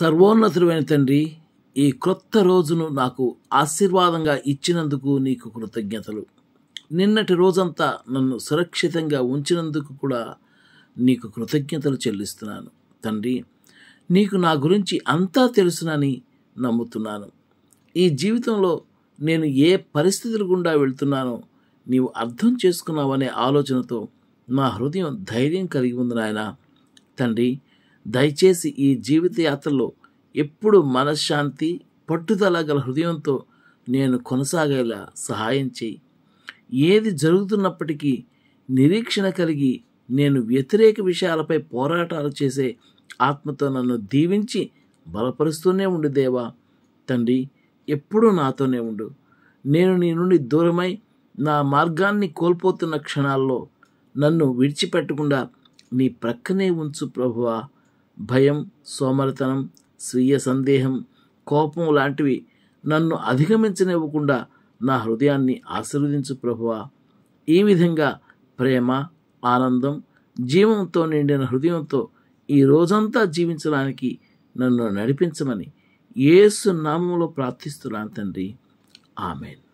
సర్వోన్నతుడైన తండ్రి ఈ క్రొత్త రోజును నాకు ఆశీర్వాదంగా ఇచ్చినందుకు నీకు కృతజ్ఞతలు నిన్నటి రోజంతా నన్ను సురక్షితంగా ఉంచినందుకు కూడా నీకు కృతజ్ఞతలు చెల్లిస్తున్నాను తండ్రి నీకు నా గురించి అంతా తెలుసునని నమ్ముతున్నాను ఈ జీవితంలో నేను ఏ పరిస్థితుల గుండా వెళ్తున్నానో నీవు అర్థం చేసుకున్నావనే ఆలోచనతో నా హృదయం ధైర్యం కలిగి ఉంది నాయన తండ్రి దయచేసి ఈ జీవిత యాత్రలో ఎప్పుడు మనశ్శాంతి పట్టుదల గల హృదయంతో నేను కొనసాగేలా సహాయం చేయి ఏది జరుగుతున్నప్పటికీ నిరీక్షణ కలిగి నేను వ్యతిరేక విషయాలపై పోరాటాలు చేసే ఆత్మతో నన్ను దీవించి బలపరుస్తూనే ఉండు దేవా తండ్రి ఎప్పుడూ నాతోనే ఉండు నేను నీ నుండి దూరమై నా మార్గాన్ని కోల్పోతున్న క్షణాల్లో నన్ను విడిచిపెట్టకుండా నీ ప్రక్కనే ఉంచు ప్రభువా భయం సోమరితనం స్వీయ సందేహం కోపం లాంటివి నన్ను అధిగమించనివ్వకుండా నా హృదయాన్ని ఆశీర్వదించు ప్రభువా ఈ విధంగా ప్రేమ ఆనందం జీవంతో నిండిన హృదయంతో ఈ రోజంతా జీవించడానికి నన్ను నడిపించమని ఏసు నామంలో ప్రార్థిస్తున్నాను తండ్రి ఆమెను